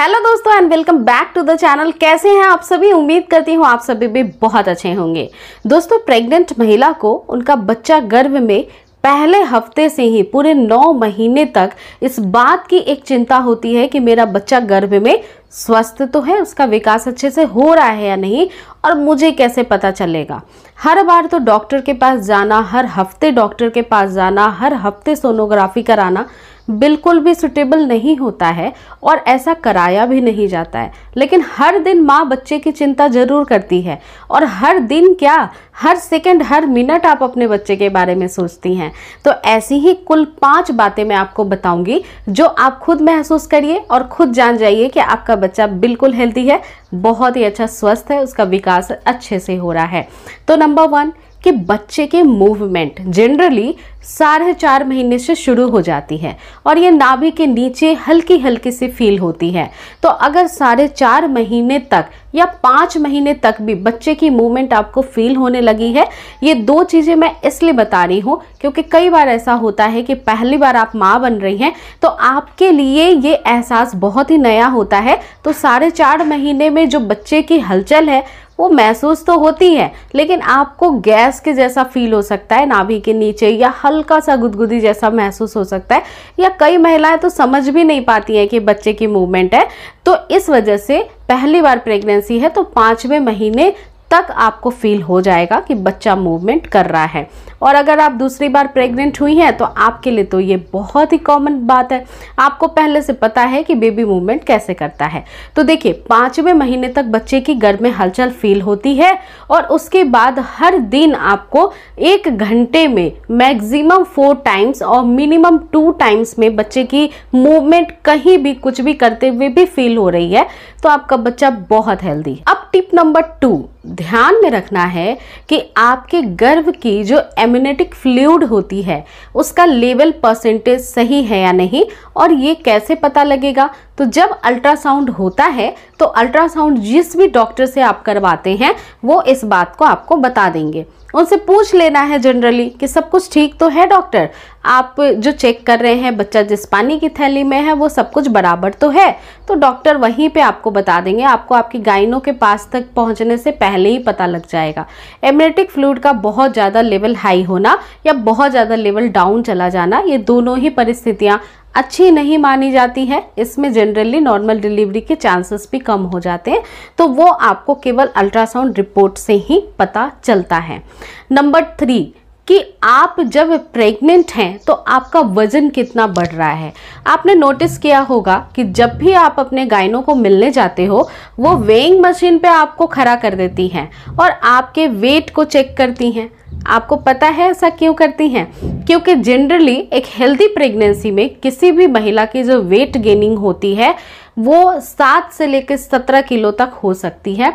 hello दोस्तों and welcome back to the channel कैसे हैं आप सभी उम्मीद करती हूँ आप सभी भी बहुत अच्छे होंगे दोस्तों प्रेग्नेंट महिला को उनका बच्चा गर्भ में पहले हफ्ते से ही पूरे नौ महीने तक इस बात की एक चिंता होती है कि मेरा बच्चा गर्भ में स्वस्थ तो है उसका विकास अच्छे से हो रहा है या नहीं और मुझे कैसे पता चलेगा हर बार तो डॉक्टर के पास जाना हर हफ्ते डॉक्टर के पास जाना हर हफ्ते सोनोग्राफी कराना बिल्कुल भी सुटेबल नहीं होता है और ऐसा कराया भी नहीं जाता है लेकिन हर दिन माँ बच्चे की चिंता जरूर करती है और हर दिन क्या हर सेकंड हर मिनट आप अपने बच्चे के बारे में सोचती हैं तो ऐसी ही कुल पांच बातें मैं आपको बताऊंगी जो आप खुद महसूस करिए और खुद जान जाइए कि आपका बच्चा बिल्कुल हेल्दी है बहुत ही अच्छा स्वस्थ है उसका विकास अच्छे से हो रहा है तो नंबर वन कि बच्चे के मूवमेंट जनरली साढ़े चार महीने से शुरू हो जाती है और ये नाभि के नीचे हल्की हल्की सी फील होती है तो अगर साढ़े चार महीने तक या पाँच महीने तक भी बच्चे की मूवमेंट आपको फील होने लगी है ये दो चीज़ें मैं इसलिए बता रही हूँ क्योंकि कई बार ऐसा होता है कि पहली बार आप माँ बन रही हैं तो आपके लिए ये एहसास बहुत ही नया होता है तो साढ़े चार महीने में जो बच्चे की हलचल है वो महसूस तो होती है लेकिन आपको गैस के जैसा फील हो सकता है नाभि के नीचे या हल्का सा गुदगुदी जैसा महसूस हो सकता है या कई महिलाएं तो समझ भी नहीं पाती हैं कि बच्चे की मूवमेंट है तो इस वजह से पहली बार प्रेगनेंसी है तो पाँचवें महीने तक आपको फील हो जाएगा कि बच्चा मूवमेंट कर रहा है और अगर आप दूसरी बार प्रेग्नेंट हुई हैं तो आपके लिए तो ये बहुत ही कॉमन बात है आपको पहले से पता है कि बेबी मूवमेंट कैसे करता है तो देखिए पाँचवें महीने तक बच्चे की गर्भ में हलचल फील होती है और उसके बाद हर दिन आपको एक घंटे में मैक्सिमम फोर टाइम्स और मिनिमम टू टाइम्स में बच्चे की मूवमेंट कहीं भी कुछ भी करते हुए भी फील हो रही है तो आपका बच्चा बहुत हेल्दी अब टिप नंबर टू ध्यान में रखना है कि आपके गर्भ की जो एम्यूनेटिक फ्लूड होती है उसका लेवल परसेंटेज सही है या नहीं और ये कैसे पता लगेगा तो जब अल्ट्रासाउंड होता है तो अल्ट्रासाउंड जिस भी डॉक्टर से आप करवाते हैं वो इस बात को आपको बता देंगे उनसे पूछ लेना है जनरली कि सब कुछ ठीक तो है डॉक्टर आप जो चेक कर रहे हैं बच्चा जिस पानी की थैली में है वो सब कुछ बराबर तो है तो डॉक्टर वहीं पे आपको बता देंगे आपको आपकी गाइनों के पास तक पहुंचने से पहले ही पता लग जाएगा एमरेटिक फ्लूड का बहुत ज़्यादा लेवल हाई होना या बहुत ज़्यादा लेवल डाउन चला जाना ये दोनों ही परिस्थितियाँ अच्छी नहीं मानी जाती है इसमें जनरली नॉर्मल डिलीवरी के चांसेस भी कम हो जाते हैं तो वो आपको केवल अल्ट्रासाउंड रिपोर्ट से ही पता चलता है नंबर थ्री कि आप जब प्रेग्नेंट हैं तो आपका वज़न कितना बढ़ रहा है आपने नोटिस किया होगा कि जब भी आप अपने गायनों को मिलने जाते हो वो वेइंग मशीन पे आपको खड़ा कर देती हैं और आपके वेट को चेक करती हैं आपको पता है ऐसा क्यों करती हैं क्योंकि जनरली एक हेल्दी प्रेगनेंसी में किसी भी महिला की जो वेट गेनिंग होती है वो सात से लेकर सत्रह किलो तक हो सकती है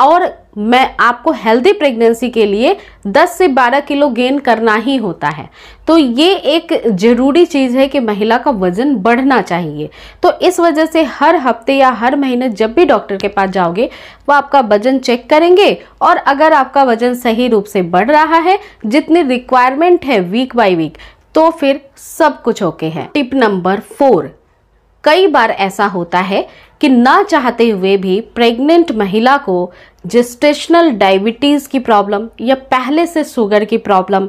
और मैं आपको हेल्दी प्रेगनेंसी के लिए 10 से 12 किलो गेन करना ही होता है तो ये एक ज़रूरी चीज़ है कि महिला का वज़न बढ़ना चाहिए तो इस वजह से हर हफ्ते या हर महीने जब भी डॉक्टर के पास जाओगे वो आपका वज़न चेक करेंगे और अगर आपका वज़न सही रूप से बढ़ रहा है जितनी रिक्वायरमेंट है वीक बाई वीक तो फिर सब कुछ ओके है टिप नंबर फोर कई बार ऐसा होता है कि ना चाहते हुए भी प्रेग्नेंट महिला को जिस्टेशनल डायबिटीज़ की प्रॉब्लम या पहले से शुगर की प्रॉब्लम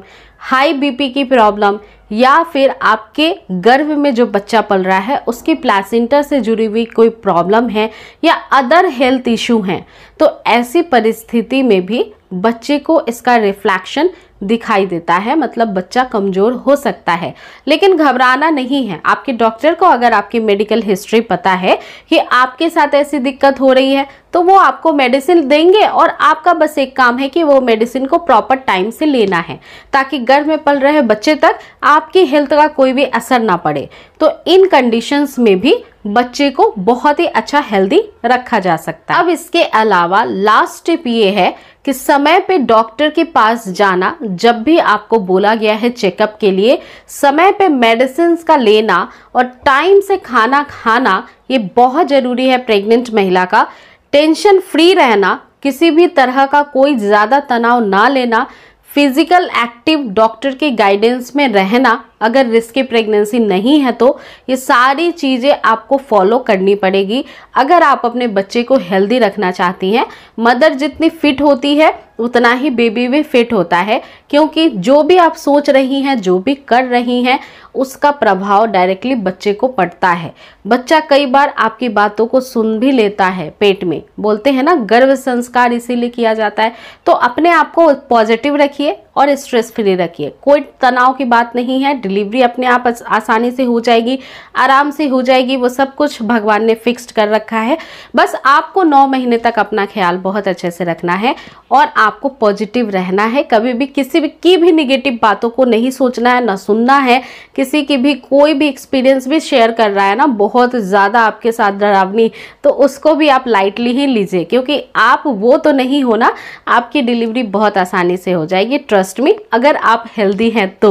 हाई बीपी की प्रॉब्लम या फिर आपके गर्भ में जो बच्चा पल रहा है उसकी प्लासेंटा से जुड़ी हुई कोई प्रॉब्लम है या अदर हेल्थ इशू हैं तो ऐसी परिस्थिति में भी बच्चे को इसका रिफ्लैक्शन दिखाई देता है मतलब बच्चा कमज़ोर हो सकता है लेकिन घबराना नहीं है आपके डॉक्टर को अगर आपकी मेडिकल हिस्ट्री पता है कि आपके साथ ऐसी दिक्कत हो रही है तो वो आपको मेडिसिन देंगे और आपका बस एक काम है कि वो मेडिसिन को प्रॉपर टाइम से लेना है ताकि गर्भ में पल रहे बच्चे तक आपकी हेल्थ का कोई भी असर ना पड़े तो इन कंडीशंस में भी बच्चे को बहुत ही अच्छा हेल्दी रखा जा सकता है अब इसके अलावा लास्ट टिप ये है कि समय पे डॉक्टर के पास जाना जब भी आपको बोला गया है चेकअप के लिए समय पे मेडिसिन का लेना और टाइम से खाना खाना ये बहुत ज़रूरी है प्रेग्नेंट महिला का टेंशन फ्री रहना किसी भी तरह का कोई ज़्यादा तनाव ना लेना फिजिकल एक्टिव डॉक्टर के गाइडेंस में रहना अगर रिस्की प्रेगनेंसी नहीं है तो ये सारी चीज़ें आपको फॉलो करनी पड़ेगी अगर आप अपने बच्चे को हेल्दी रखना चाहती हैं मदर जितनी फिट होती है उतना ही बेबी भी फिट होता है क्योंकि जो भी आप सोच रही हैं जो भी कर रही हैं उसका प्रभाव डायरेक्टली बच्चे को पड़ता है बच्चा कई बार आपकी बातों को सुन भी लेता है पेट में बोलते हैं ना गर्व संस्कार इसीलिए किया जाता है तो अपने आप को पॉजिटिव रखिए और स्ट्रेस फ्री रखिए कोई तनाव की बात नहीं है डिलीवरी अपने आप आसानी से हो जाएगी आराम से हो जाएगी वो सब कुछ भगवान ने फिक्स्ड कर रखा है बस आपको नौ महीने तक अपना ख्याल बहुत अच्छे से रखना है और आपको पॉजिटिव रहना है कभी भी किसी भी की भी निगेटिव बातों को नहीं सोचना है ना सुनना है किसी की भी कोई भी एक्सपीरियंस भी शेयर कर रहा है ना बहुत ज़्यादा आपके साथ डरावनी तो उसको भी आप लाइटली ही लीजिए क्योंकि आप वो तो नहीं होना आपकी डिलीवरी बहुत आसानी से हो जाएगी ट्रस्ट ट्रस्ट मी अगर आप हेल्दी हैं तो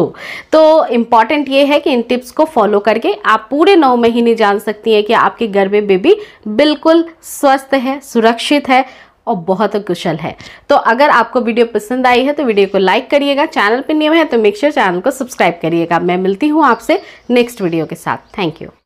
तो इम्पॉर्टेंट ये है कि इन टिप्स को फॉलो करके आप पूरे नौ महीने जान सकती हैं कि आपके घर में बेबी बिल्कुल स्वस्थ है सुरक्षित है और बहुत कुशल है तो अगर आपको वीडियो पसंद आई है तो वीडियो को लाइक करिएगा चैनल पर नियम है तो मेक श्योर चैनल को सब्सक्राइब करिएगा मैं मिलती हूँ आपसे नेक्स्ट वीडियो के साथ थैंक यू